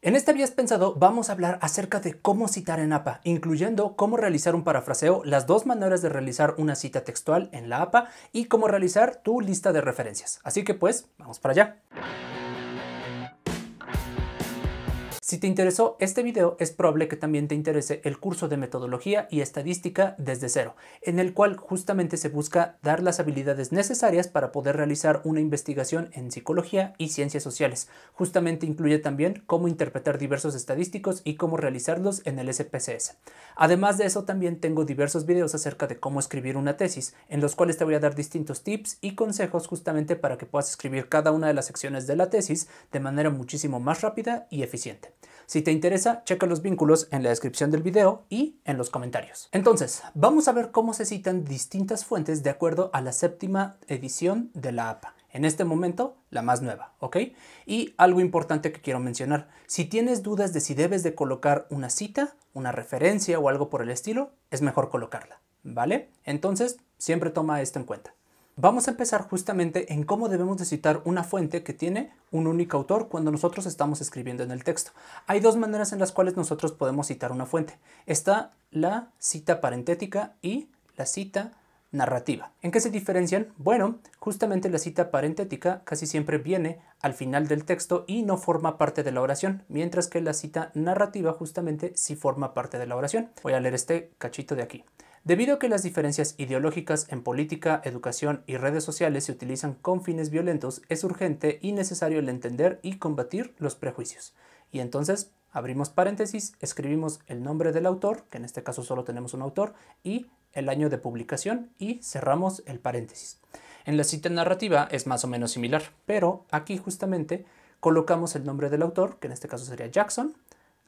En este Habías Pensado vamos a hablar acerca de cómo citar en APA, incluyendo cómo realizar un parafraseo, las dos maneras de realizar una cita textual en la APA y cómo realizar tu lista de referencias. Así que pues, vamos para allá. Si te interesó este video, es probable que también te interese el curso de metodología y estadística desde cero, en el cual justamente se busca dar las habilidades necesarias para poder realizar una investigación en psicología y ciencias sociales. Justamente incluye también cómo interpretar diversos estadísticos y cómo realizarlos en el SPSS. Además de eso, también tengo diversos videos acerca de cómo escribir una tesis, en los cuales te voy a dar distintos tips y consejos justamente para que puedas escribir cada una de las secciones de la tesis de manera muchísimo más rápida y eficiente. Si te interesa, checa los vínculos en la descripción del video y en los comentarios. Entonces, vamos a ver cómo se citan distintas fuentes de acuerdo a la séptima edición de la APA. En este momento, la más nueva, ¿ok? Y algo importante que quiero mencionar, si tienes dudas de si debes de colocar una cita, una referencia o algo por el estilo, es mejor colocarla, ¿vale? Entonces, siempre toma esto en cuenta. Vamos a empezar justamente en cómo debemos de citar una fuente que tiene un único autor cuando nosotros estamos escribiendo en el texto. Hay dos maneras en las cuales nosotros podemos citar una fuente. Está la cita parentética y la cita narrativa. ¿En qué se diferencian? Bueno, justamente la cita parentética casi siempre viene al final del texto y no forma parte de la oración, mientras que la cita narrativa justamente sí forma parte de la oración. Voy a leer este cachito de aquí. Debido a que las diferencias ideológicas en política, educación y redes sociales se utilizan con fines violentos, es urgente y necesario el entender y combatir los prejuicios. Y entonces, abrimos paréntesis, escribimos el nombre del autor, que en este caso solo tenemos un autor, y el año de publicación y cerramos el paréntesis. En la cita narrativa es más o menos similar, pero aquí justamente colocamos el nombre del autor, que en este caso sería Jackson,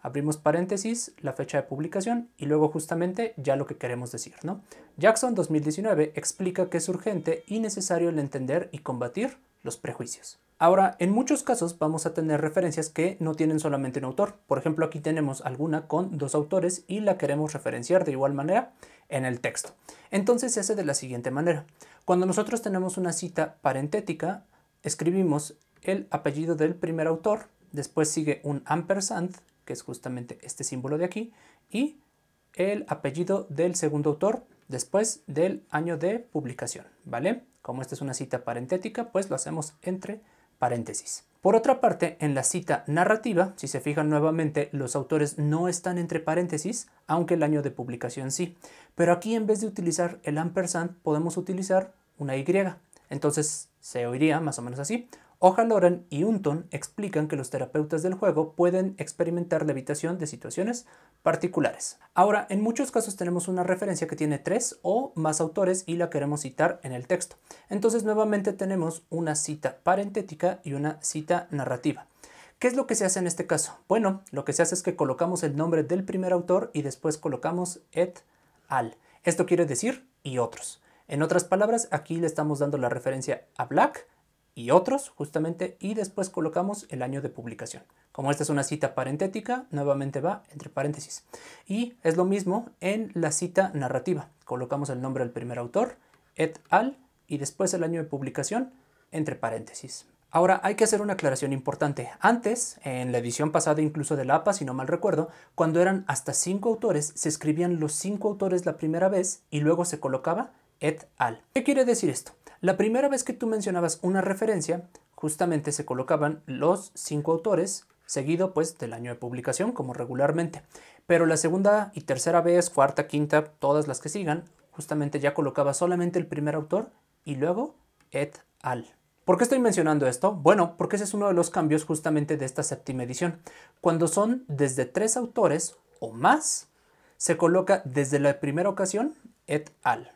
abrimos paréntesis, la fecha de publicación y luego justamente ya lo que queremos decir, ¿no? Jackson 2019 explica que es urgente y necesario el entender y combatir los prejuicios. Ahora, en muchos casos vamos a tener referencias que no tienen solamente un autor. Por ejemplo, aquí tenemos alguna con dos autores y la queremos referenciar de igual manera en el texto. Entonces se hace de la siguiente manera. Cuando nosotros tenemos una cita parentética, escribimos el apellido del primer autor, después sigue un ampersand que es justamente este símbolo de aquí, y el apellido del segundo autor después del año de publicación, ¿vale? Como esta es una cita parentética, pues lo hacemos entre paréntesis. Por otra parte, en la cita narrativa, si se fijan nuevamente, los autores no están entre paréntesis, aunque el año de publicación sí. Pero aquí en vez de utilizar el ampersand, podemos utilizar una Y. Entonces se oiría más o menos así. Loren y Unton explican que los terapeutas del juego pueden experimentar la evitación de situaciones particulares. Ahora, en muchos casos tenemos una referencia que tiene tres o más autores y la queremos citar en el texto. Entonces, nuevamente tenemos una cita parentética y una cita narrativa. ¿Qué es lo que se hace en este caso? Bueno, lo que se hace es que colocamos el nombre del primer autor y después colocamos et al. Esto quiere decir y otros. En otras palabras, aquí le estamos dando la referencia a Black y otros, justamente, y después colocamos el año de publicación. Como esta es una cita parentética, nuevamente va entre paréntesis. Y es lo mismo en la cita narrativa. Colocamos el nombre del primer autor, et al, y después el año de publicación, entre paréntesis. Ahora hay que hacer una aclaración importante. Antes, en la edición pasada incluso de la APA, si no mal recuerdo, cuando eran hasta cinco autores, se escribían los cinco autores la primera vez y luego se colocaba et al. ¿Qué quiere decir esto? La primera vez que tú mencionabas una referencia, justamente se colocaban los cinco autores, seguido pues del año de publicación, como regularmente. Pero la segunda y tercera vez, cuarta, quinta, todas las que sigan, justamente ya colocaba solamente el primer autor y luego et al. ¿Por qué estoy mencionando esto? Bueno, porque ese es uno de los cambios justamente de esta séptima edición. Cuando son desde tres autores o más, se coloca desde la primera ocasión et al.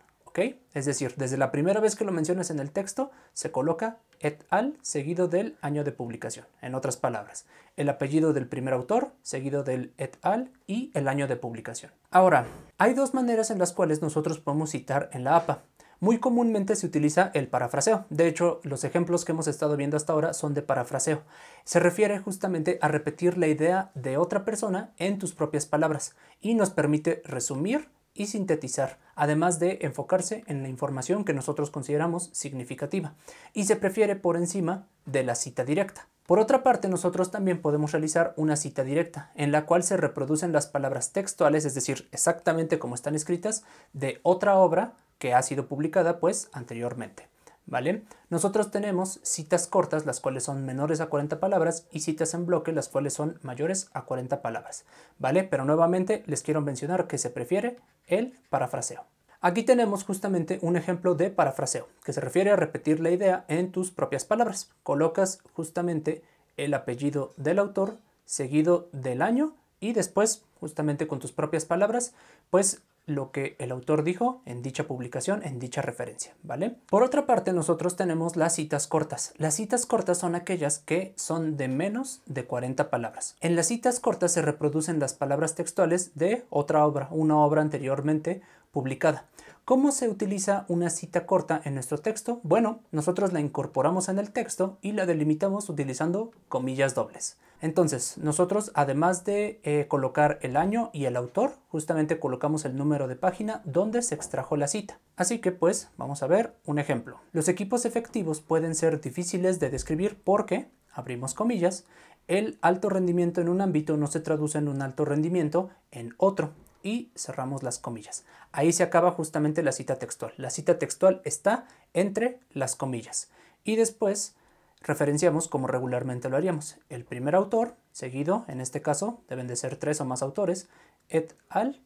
Es decir, desde la primera vez que lo mencionas en el texto, se coloca et al seguido del año de publicación. En otras palabras, el apellido del primer autor seguido del et al y el año de publicación. Ahora, hay dos maneras en las cuales nosotros podemos citar en la APA. Muy comúnmente se utiliza el parafraseo. De hecho, los ejemplos que hemos estado viendo hasta ahora son de parafraseo. Se refiere justamente a repetir la idea de otra persona en tus propias palabras y nos permite resumir y sintetizar, además de enfocarse en la información que nosotros consideramos significativa, y se prefiere por encima de la cita directa. Por otra parte, nosotros también podemos realizar una cita directa, en la cual se reproducen las palabras textuales, es decir, exactamente como están escritas, de otra obra que ha sido publicada pues anteriormente. ¿vale? Nosotros tenemos citas cortas, las cuales son menores a 40 palabras, y citas en bloque, las cuales son mayores a 40 palabras, ¿vale? Pero nuevamente les quiero mencionar que se prefiere el parafraseo. Aquí tenemos justamente un ejemplo de parafraseo, que se refiere a repetir la idea en tus propias palabras. Colocas justamente el apellido del autor, seguido del año, y después, justamente con tus propias palabras, pues lo que el autor dijo en dicha publicación, en dicha referencia, ¿vale? Por otra parte, nosotros tenemos las citas cortas. Las citas cortas son aquellas que son de menos de 40 palabras. En las citas cortas se reproducen las palabras textuales de otra obra, una obra anteriormente publicada. ¿Cómo se utiliza una cita corta en nuestro texto? Bueno, nosotros la incorporamos en el texto y la delimitamos utilizando comillas dobles. Entonces, nosotros además de eh, colocar el año y el autor, justamente colocamos el número de página donde se extrajo la cita. Así que pues vamos a ver un ejemplo. Los equipos efectivos pueden ser difíciles de describir porque, abrimos comillas, el alto rendimiento en un ámbito no se traduce en un alto rendimiento en otro y cerramos las comillas. Ahí se acaba justamente la cita textual. La cita textual está entre las comillas. Y después referenciamos como regularmente lo haríamos. El primer autor, seguido, en este caso deben de ser tres o más autores, et al,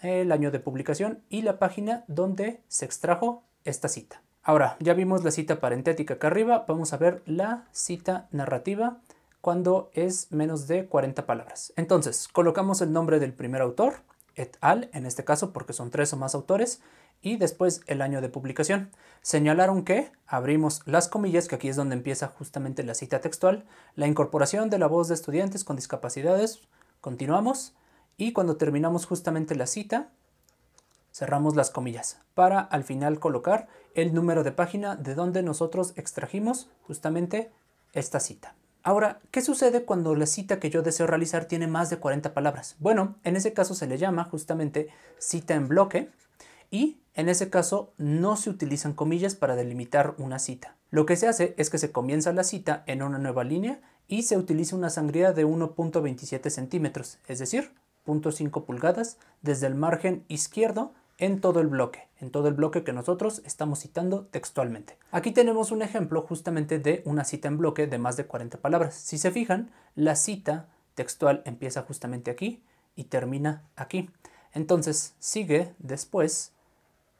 el año de publicación y la página donde se extrajo esta cita. Ahora, ya vimos la cita parentética acá arriba, vamos a ver la cita narrativa cuando es menos de 40 palabras. Entonces, colocamos el nombre del primer autor, et al, en este caso porque son tres o más autores, y después el año de publicación. Señalaron que, abrimos las comillas, que aquí es donde empieza justamente la cita textual, la incorporación de la voz de estudiantes con discapacidades, continuamos, y cuando terminamos justamente la cita, cerramos las comillas, para al final colocar el número de página de donde nosotros extrajimos justamente esta cita. Ahora, ¿qué sucede cuando la cita que yo deseo realizar tiene más de 40 palabras? Bueno, en ese caso se le llama justamente cita en bloque y en ese caso no se utilizan comillas para delimitar una cita. Lo que se hace es que se comienza la cita en una nueva línea y se utiliza una sangría de 1.27 centímetros, es decir, 0.5 pulgadas desde el margen izquierdo en todo el bloque, en todo el bloque que nosotros estamos citando textualmente. Aquí tenemos un ejemplo justamente de una cita en bloque de más de 40 palabras. Si se fijan, la cita textual empieza justamente aquí y termina aquí. Entonces sigue después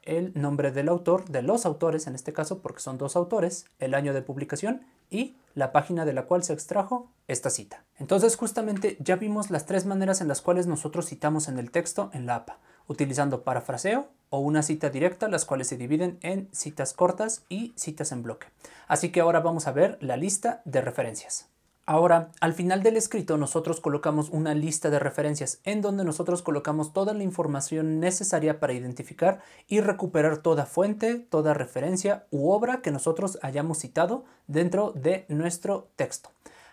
el nombre del autor, de los autores en este caso, porque son dos autores, el año de publicación y la página de la cual se extrajo esta cita. Entonces justamente ya vimos las tres maneras en las cuales nosotros citamos en el texto en la APA utilizando parafraseo o una cita directa, las cuales se dividen en citas cortas y citas en bloque. Así que ahora vamos a ver la lista de referencias. Ahora, al final del escrito nosotros colocamos una lista de referencias en donde nosotros colocamos toda la información necesaria para identificar y recuperar toda fuente, toda referencia u obra que nosotros hayamos citado dentro de nuestro texto.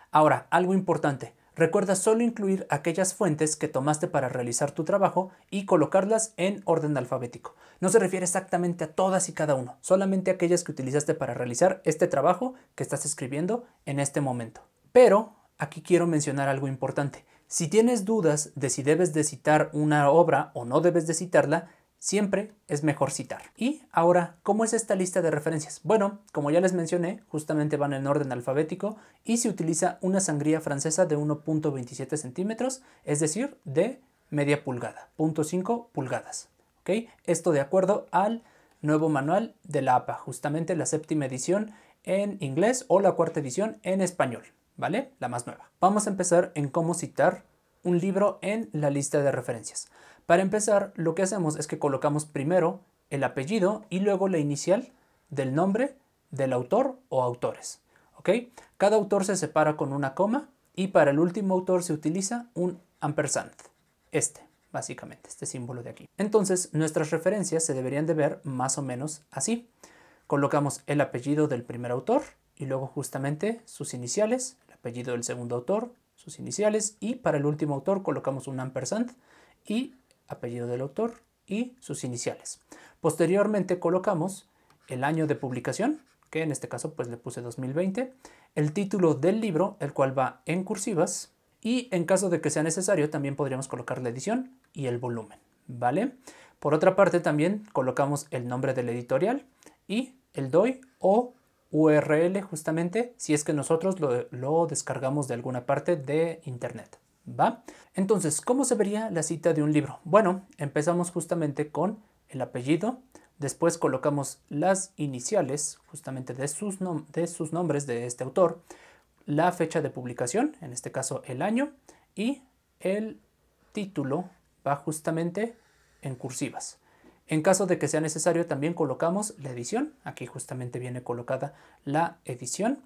Ahora, algo importante, Recuerda solo incluir aquellas fuentes que tomaste para realizar tu trabajo y colocarlas en orden alfabético. No se refiere exactamente a todas y cada uno, solamente aquellas que utilizaste para realizar este trabajo que estás escribiendo en este momento. Pero aquí quiero mencionar algo importante. Si tienes dudas de si debes de citar una obra o no debes de citarla, siempre es mejor citar. Y ahora, ¿cómo es esta lista de referencias? Bueno, como ya les mencioné, justamente van en orden alfabético y se utiliza una sangría francesa de 1.27 centímetros, es decir, de media pulgada, 0.5 pulgadas. ¿ok? Esto de acuerdo al nuevo manual de la APA, justamente la séptima edición en inglés o la cuarta edición en español, ¿vale? La más nueva. Vamos a empezar en cómo citar un libro en la lista de referencias. Para empezar, lo que hacemos es que colocamos primero el apellido y luego la inicial del nombre del autor o autores. ¿ok? Cada autor se separa con una coma y para el último autor se utiliza un ampersand, este, básicamente, este símbolo de aquí. Entonces, nuestras referencias se deberían de ver más o menos así. Colocamos el apellido del primer autor y luego justamente sus iniciales, el apellido del segundo autor, sus iniciales, y para el último autor colocamos un ampersand y apellido del autor y sus iniciales. Posteriormente colocamos el año de publicación, que en este caso pues le puse 2020, el título del libro, el cual va en cursivas, y en caso de que sea necesario también podríamos colocar la edición y el volumen, ¿vale? Por otra parte también colocamos el nombre de la editorial y el DOI o URL justamente si es que nosotros lo, descargamos de alguna parte de internet. ¿Va? Entonces, ¿cómo se vería la cita de un libro? Bueno, empezamos justamente con el apellido, después colocamos las iniciales justamente de sus, de sus nombres de este autor, la fecha de publicación, en este caso el año, y el título va justamente en cursivas. En caso de que sea necesario también colocamos la edición, aquí justamente viene colocada la edición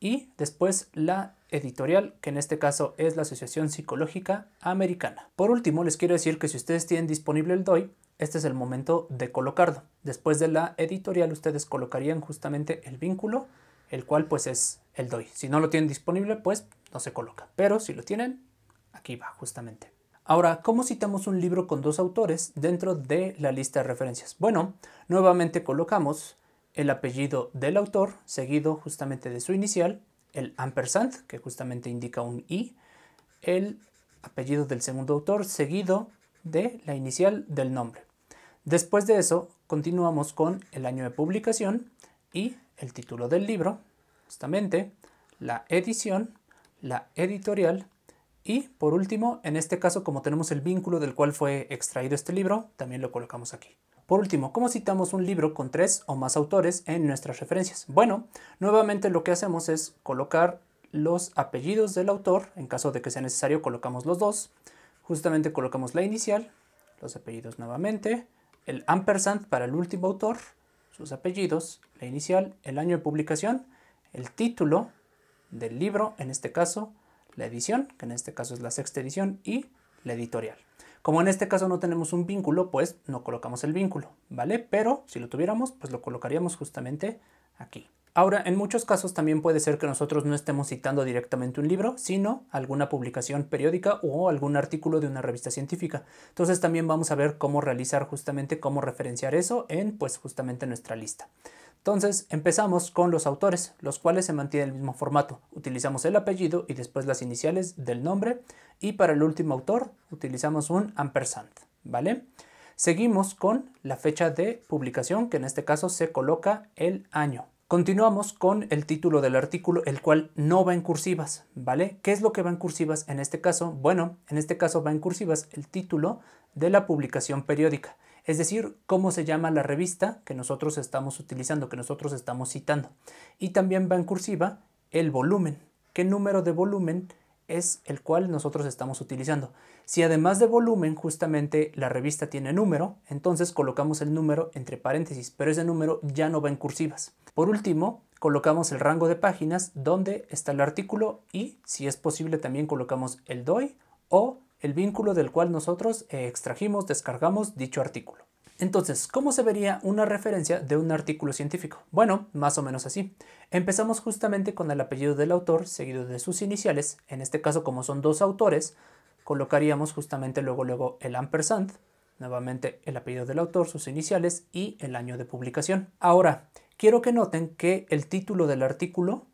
y después la editorial, que en este caso es la Asociación Psicológica Americana. Por último, les quiero decir que si ustedes tienen disponible el DOI, este es el momento de colocarlo. Después de la editorial, ustedes colocarían justamente el vínculo, el cual pues es el DOI. Si no lo tienen disponible, pues no se coloca. Pero si lo tienen, aquí va justamente. Ahora, ¿cómo citamos un libro con dos autores dentro de la lista de referencias? Bueno, nuevamente colocamos el apellido del autor, seguido justamente de su inicial, el ampersand, que justamente indica un i, el apellido del segundo autor, seguido de la inicial del nombre. Después de eso, continuamos con el año de publicación y el título del libro, justamente, la edición, la editorial y por último, en este caso, como tenemos el vínculo del cual fue extraído este libro, también lo colocamos aquí. Por último, ¿cómo citamos un libro con tres o más autores en nuestras referencias? Bueno, nuevamente lo que hacemos es colocar los apellidos del autor, en caso de que sea necesario colocamos los dos, justamente colocamos la inicial, los apellidos nuevamente, el ampersand para el último autor, sus apellidos, la inicial, el año de publicación, el título del libro en este caso, la edición, que en este caso es la sexta edición, y la editorial. Como en este caso no tenemos un vínculo, pues no colocamos el vínculo, ¿vale? Pero si lo tuviéramos, pues lo colocaríamos justamente aquí. Ahora, en muchos casos también puede ser que nosotros no estemos citando directamente un libro, sino alguna publicación periódica o algún artículo de una revista científica. Entonces también vamos a ver cómo realizar justamente, cómo referenciar eso en pues justamente nuestra lista. Entonces empezamos con los autores, los cuales se mantiene el mismo formato. Utilizamos el apellido y después las iniciales del nombre y para el último autor utilizamos un ampersand, ¿vale? Seguimos con la fecha de publicación, que en este caso se coloca el año. Continuamos con el título del artículo, el cual no va en cursivas, ¿vale? ¿Qué es lo que va en cursivas en este caso? Bueno, en este caso va en cursivas el título de la publicación periódica es decir, cómo se llama la revista que nosotros estamos utilizando, que nosotros estamos citando. Y también va en cursiva el volumen, qué número de volumen es el cual nosotros estamos utilizando. Si además de volumen justamente la revista tiene número, entonces colocamos el número entre paréntesis, pero ese número ya no va en cursivas. Por último, colocamos el rango de páginas donde está el artículo y si es posible también colocamos el DOI o el vínculo del cual nosotros eh, extrajimos, descargamos dicho artículo. Entonces, ¿cómo se vería una referencia de un artículo científico? Bueno, más o menos así. Empezamos justamente con el apellido del autor, seguido de sus iniciales. En este caso, como son dos autores, colocaríamos justamente luego, luego el ampersand, nuevamente el apellido del autor, sus iniciales y el año de publicación. Ahora, quiero que noten que el título del artículo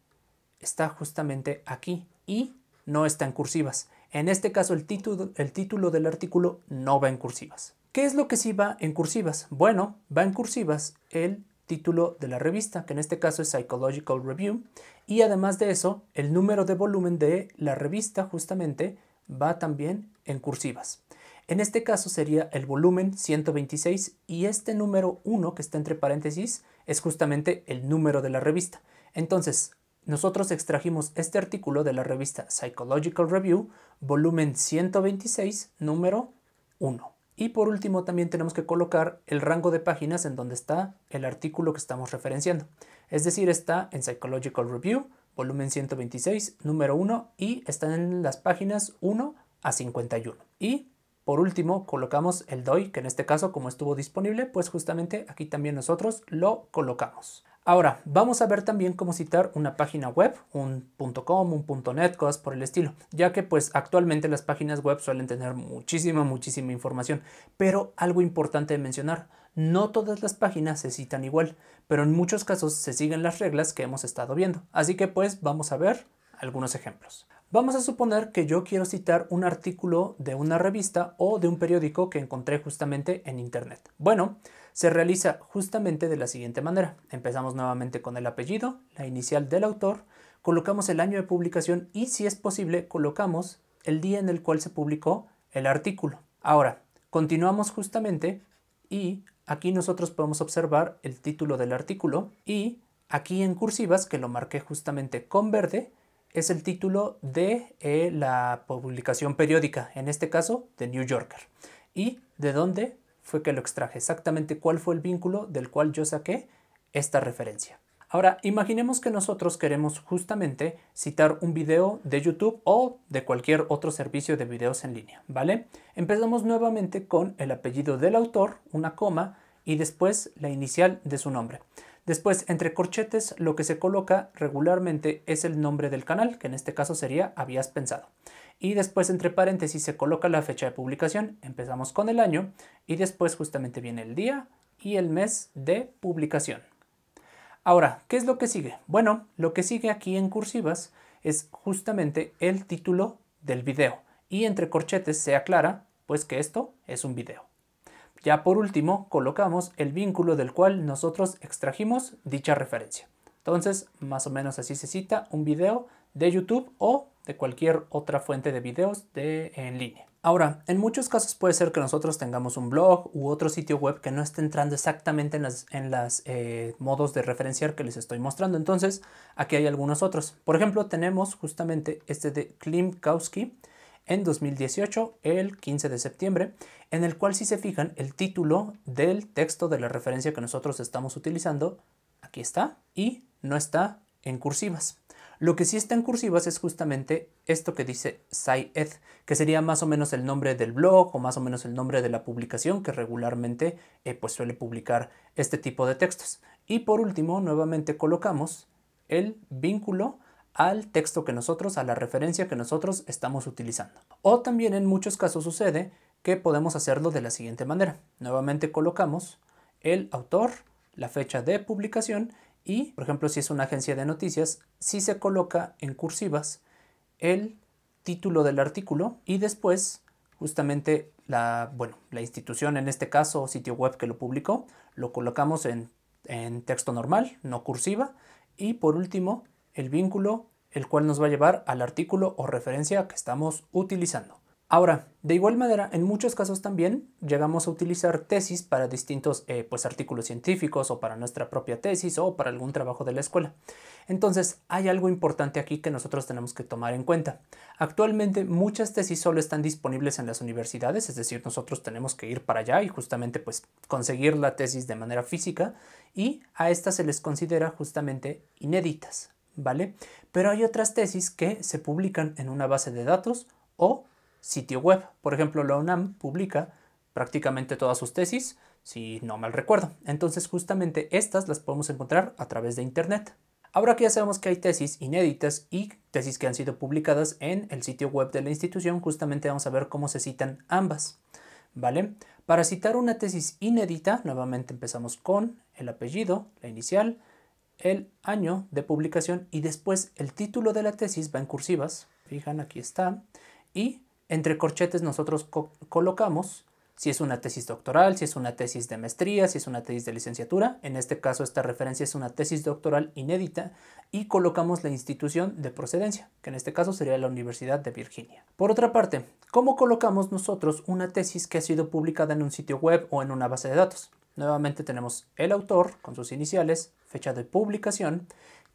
está justamente aquí y no está en cursivas. En este caso el título, el título del artículo no va en cursivas. ¿Qué es lo que sí va en cursivas? Bueno, va en cursivas el título de la revista, que en este caso es Psychological Review, y además de eso, el número de volumen de la revista justamente va también en cursivas. En este caso sería el volumen 126 y este número 1 que está entre paréntesis es justamente el número de la revista. Entonces, nosotros extrajimos este artículo de la revista Psychological Review, volumen 126, número 1. Y por último también tenemos que colocar el rango de páginas en donde está el artículo que estamos referenciando. Es decir, está en Psychological Review, volumen 126, número 1, y está en las páginas 1 a 51. Y por último colocamos el DOI, que en este caso como estuvo disponible, pues justamente aquí también nosotros lo colocamos. Ahora, vamos a ver también cómo citar una página web, un .com, un .net, cosas por el estilo, ya que pues actualmente las páginas web suelen tener muchísima, muchísima información. Pero algo importante de mencionar, no todas las páginas se citan igual, pero en muchos casos se siguen las reglas que hemos estado viendo. Así que pues vamos a ver algunos ejemplos. Vamos a suponer que yo quiero citar un artículo de una revista o de un periódico que encontré justamente en internet. Bueno, se realiza justamente de la siguiente manera. Empezamos nuevamente con el apellido, la inicial del autor, colocamos el año de publicación y si es posible colocamos el día en el cual se publicó el artículo. Ahora, continuamos justamente y aquí nosotros podemos observar el título del artículo y aquí en cursivas, que lo marqué justamente con verde, es el título de eh, la publicación periódica, en este caso de New Yorker. ¿Y de dónde fue que lo extraje, exactamente cuál fue el vínculo del cual yo saqué esta referencia. Ahora, imaginemos que nosotros queremos justamente citar un video de YouTube o de cualquier otro servicio de videos en línea, ¿vale? Empezamos nuevamente con el apellido del autor, una coma, y después la inicial de su nombre. Después, entre corchetes, lo que se coloca regularmente es el nombre del canal, que en este caso sería Habías Pensado y después entre paréntesis se coloca la fecha de publicación, empezamos con el año y después justamente viene el día y el mes de publicación. Ahora, ¿qué es lo que sigue? Bueno, lo que sigue aquí en cursivas es justamente el título del video y entre corchetes se aclara pues que esto es un video. Ya por último colocamos el vínculo del cual nosotros extrajimos dicha referencia. Entonces, más o menos así se cita un video de YouTube o de cualquier otra fuente de videos de, en línea. Ahora, en muchos casos puede ser que nosotros tengamos un blog u otro sitio web que no esté entrando exactamente en los eh, modos de referenciar que les estoy mostrando. Entonces, aquí hay algunos otros. Por ejemplo, tenemos justamente este de Klimkowski en 2018, el 15 de septiembre, en el cual si se fijan el título del texto de la referencia que nosotros estamos utilizando, aquí está, y no está en cursivas. Lo que sí está en cursivas es justamente esto que dice SciEd, que sería más o menos el nombre del blog o más o menos el nombre de la publicación que regularmente eh, pues suele publicar este tipo de textos. Y por último, nuevamente colocamos el vínculo al texto que nosotros, a la referencia que nosotros estamos utilizando. O también en muchos casos sucede que podemos hacerlo de la siguiente manera. Nuevamente colocamos el autor, la fecha de publicación y, por ejemplo, si es una agencia de noticias, si se coloca en cursivas el título del artículo y después justamente la, bueno, la institución, en este caso sitio web que lo publicó, lo colocamos en texto normal, no cursiva, y por último el vínculo, el cual nos va a llevar al artículo o referencia que estamos utilizando. Ahora, de igual manera, en muchos casos también llegamos a utilizar tesis para distintos eh, pues, artículos científicos o para nuestra propia tesis o para algún trabajo de la escuela. Entonces, hay algo importante aquí que nosotros tenemos que tomar en cuenta. Actualmente muchas tesis solo están disponibles en las universidades, es decir, nosotros tenemos que ir para allá y justamente pues conseguir la tesis de manera física y a estas se les considera justamente inéditas, ¿vale? Pero hay otras tesis que se publican en una base de datos o sitio web. Por ejemplo, la UNAM publica prácticamente todas sus tesis, si no mal recuerdo. Entonces justamente estas las podemos encontrar a través de Internet. Ahora que ya sabemos que hay tesis inéditas y tesis que han sido publicadas en el sitio web de la institución, justamente vamos a ver cómo se citan ambas. ¿Vale? Para citar una tesis inédita, nuevamente empezamos con el apellido, la inicial, el año de publicación y después el título de la tesis va en cursivas. Fijan, aquí está. Y entre corchetes nosotros colocamos si es una tesis doctoral, si es una tesis de maestría, si es una tesis de licenciatura. En este caso, esta referencia es una tesis doctoral inédita y colocamos la institución de procedencia, que en este caso sería la Universidad de Virginia. Por otra parte, ¿cómo colocamos nosotros una tesis que ha sido publicada en un sitio web o en una base de datos? Nuevamente tenemos el autor con sus iniciales, fecha de publicación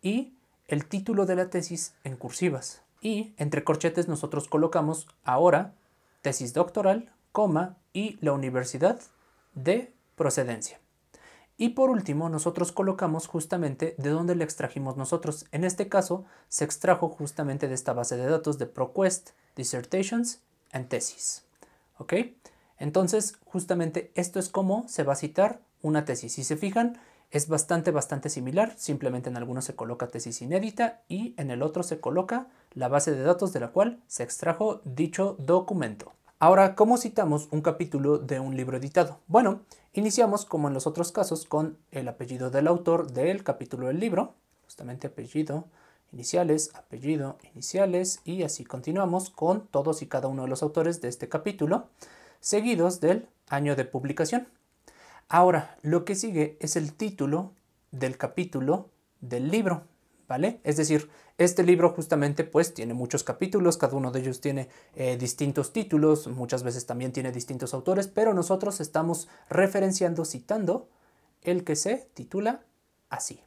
y el título de la tesis en cursivas y entre corchetes nosotros colocamos ahora tesis doctoral, coma y la universidad de procedencia. Y por último, nosotros colocamos justamente de dónde le extrajimos nosotros. En este caso, se extrajo justamente de esta base de datos de ProQuest, Dissertations and Tesis. ¿Ok? Entonces, justamente esto es cómo se va a citar una tesis. Si se fijan, es bastante, bastante similar, simplemente en algunos se coloca tesis inédita y en el otro se coloca la base de datos de la cual se extrajo dicho documento. Ahora, ¿cómo citamos un capítulo de un libro editado? Bueno, iniciamos como en los otros casos con el apellido del autor del capítulo del libro, justamente apellido, iniciales, apellido, iniciales y así continuamos con todos y cada uno de los autores de este capítulo, seguidos del año de publicación. Ahora, lo que sigue es el título del capítulo del libro, ¿vale? Es decir, este libro justamente pues tiene muchos capítulos, cada uno de ellos tiene eh, distintos títulos, muchas veces también tiene distintos autores, pero nosotros estamos referenciando, citando el que se titula así.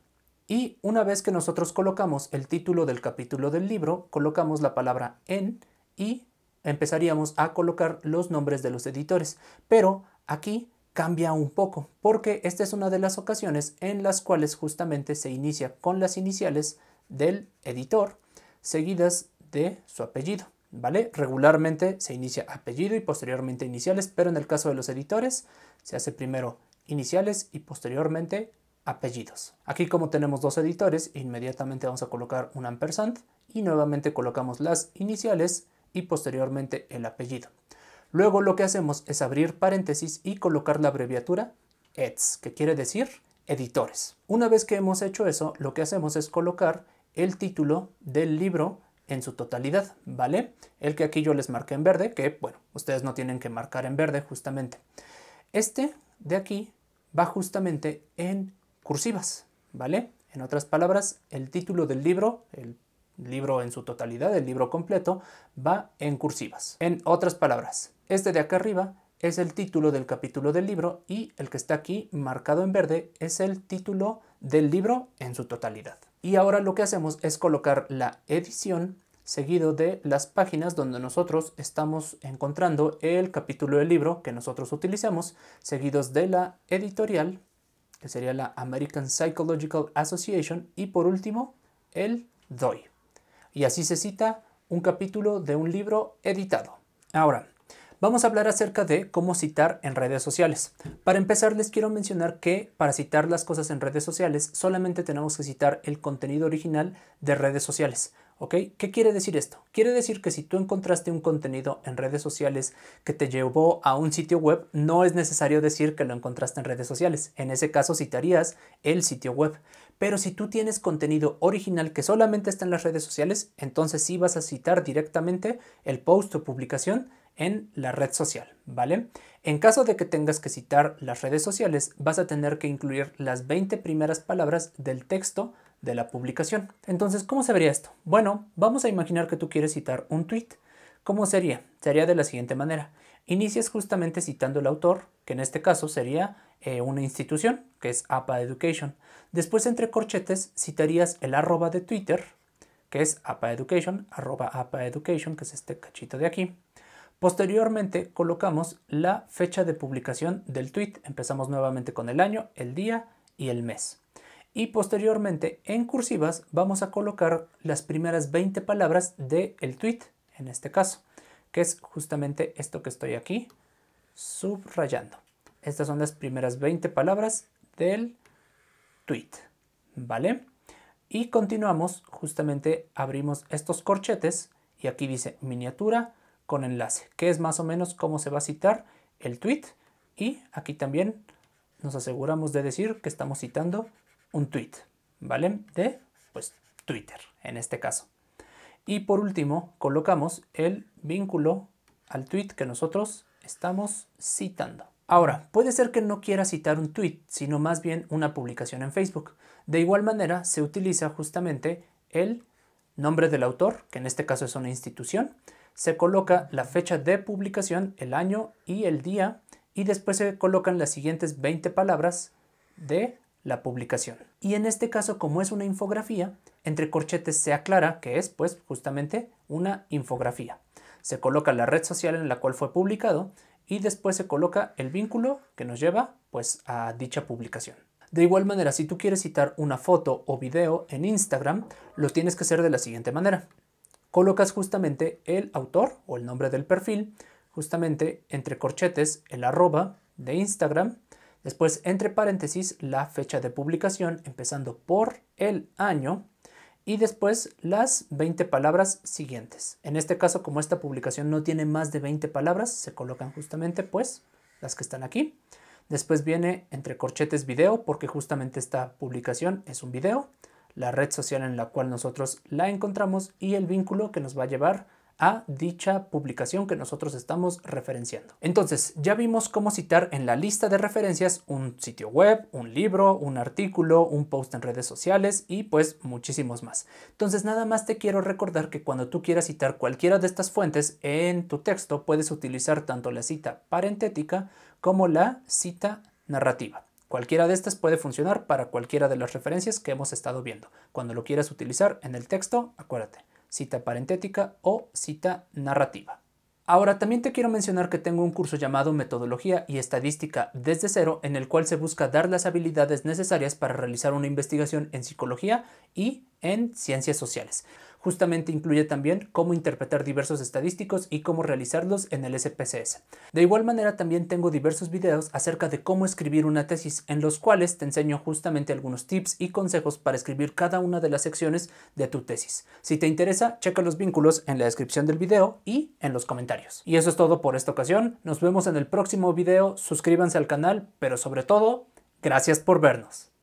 Y una vez que nosotros colocamos el título del capítulo del libro, colocamos la palabra en y empezaríamos a colocar los nombres de los editores. Pero aquí cambia un poco, porque esta es una de las ocasiones en las cuales justamente se inicia con las iniciales del editor seguidas de su apellido, ¿vale? Regularmente se inicia apellido y posteriormente iniciales, pero en el caso de los editores se hace primero iniciales y posteriormente apellidos. Aquí como tenemos dos editores, inmediatamente vamos a colocar un ampersand y nuevamente colocamos las iniciales y posteriormente el apellido. Luego lo que hacemos es abrir paréntesis y colocar la abreviatura ETS, que quiere decir editores. Una vez que hemos hecho eso, lo que hacemos es colocar el título del libro en su totalidad, ¿vale? El que aquí yo les marqué en verde, que bueno, ustedes no tienen que marcar en verde justamente. Este de aquí va justamente en cursivas, ¿vale? En otras palabras, el título del libro, el libro en su totalidad, el libro completo, va en cursivas. En otras palabras, este de acá arriba es el título del capítulo del libro y el que está aquí marcado en verde es el título del libro en su totalidad. Y ahora lo que hacemos es colocar la edición seguido de las páginas donde nosotros estamos encontrando el capítulo del libro que nosotros utilizamos, seguidos de la editorial, que sería la American Psychological Association, y por último, el DOI. Y así se cita un capítulo de un libro editado. Ahora, Vamos a hablar acerca de cómo citar en redes sociales. Para empezar, les quiero mencionar que para citar las cosas en redes sociales solamente tenemos que citar el contenido original de redes sociales. ¿Ok? ¿Qué quiere decir esto? Quiere decir que si tú encontraste un contenido en redes sociales que te llevó a un sitio web, no es necesario decir que lo encontraste en redes sociales. En ese caso citarías el sitio web. Pero si tú tienes contenido original que solamente está en las redes sociales, entonces sí vas a citar directamente el post o publicación en la red social, ¿vale? En caso de que tengas que citar las redes sociales, vas a tener que incluir las 20 primeras palabras del texto de la publicación. Entonces, ¿cómo se vería esto? Bueno, vamos a imaginar que tú quieres citar un tweet. ¿Cómo sería? Sería de la siguiente manera. Inicias justamente citando el autor, que en este caso sería eh, una institución, que es APA Education. Después, entre corchetes, citarías el arroba de Twitter, que es APA Education, arroba APA Education, que es este cachito de aquí. Posteriormente colocamos la fecha de publicación del tweet. Empezamos nuevamente con el año, el día y el mes. Y posteriormente en cursivas vamos a colocar las primeras 20 palabras del el tweet, en este caso, que es justamente esto que estoy aquí subrayando. Estas son las primeras 20 palabras del tweet, ¿vale? Y continuamos, justamente abrimos estos corchetes y aquí dice miniatura, con enlace, que es más o menos cómo se va a citar el tweet y aquí también nos aseguramos de decir que estamos citando un tweet, ¿vale? De pues Twitter en este caso. Y por último, colocamos el vínculo al tweet que nosotros estamos citando. Ahora, puede ser que no quiera citar un tweet, sino más bien una publicación en Facebook. De igual manera, se utiliza justamente el nombre del autor, que en este caso es una institución, se coloca la fecha de publicación, el año y el día, y después se colocan las siguientes 20 palabras de la publicación. Y en este caso, como es una infografía, entre corchetes se aclara que es, pues, justamente una infografía. Se coloca la red social en la cual fue publicado y después se coloca el vínculo que nos lleva, pues, a dicha publicación. De igual manera, si tú quieres citar una foto o video en Instagram, lo tienes que hacer de la siguiente manera colocas justamente el autor o el nombre del perfil, justamente entre corchetes el arroba de Instagram, después entre paréntesis la fecha de publicación empezando por el año y después las 20 palabras siguientes. En este caso, como esta publicación no tiene más de 20 palabras, se colocan justamente pues las que están aquí. Después viene entre corchetes video porque justamente esta publicación es un video la red social en la cual nosotros la encontramos y el vínculo que nos va a llevar a dicha publicación que nosotros estamos referenciando. Entonces, ya vimos cómo citar en la lista de referencias un sitio web, un libro, un artículo, un post en redes sociales y pues muchísimos más. Entonces, nada más te quiero recordar que cuando tú quieras citar cualquiera de estas fuentes en tu texto, puedes utilizar tanto la cita parentética como la cita narrativa. Cualquiera de estas puede funcionar para cualquiera de las referencias que hemos estado viendo. Cuando lo quieras utilizar en el texto, acuérdate, cita parentética o cita narrativa. Ahora también te quiero mencionar que tengo un curso llamado Metodología y Estadística desde cero en el cual se busca dar las habilidades necesarias para realizar una investigación en psicología y en ciencias sociales. Justamente incluye también cómo interpretar diversos estadísticos y cómo realizarlos en el SPSS. De igual manera también tengo diversos videos acerca de cómo escribir una tesis en los cuales te enseño justamente algunos tips y consejos para escribir cada una de las secciones de tu tesis. Si te interesa, checa los vínculos en la descripción del video y en los comentarios. Y eso es todo por esta ocasión, nos vemos en el próximo video, suscríbanse al canal, pero sobre todo, gracias por vernos.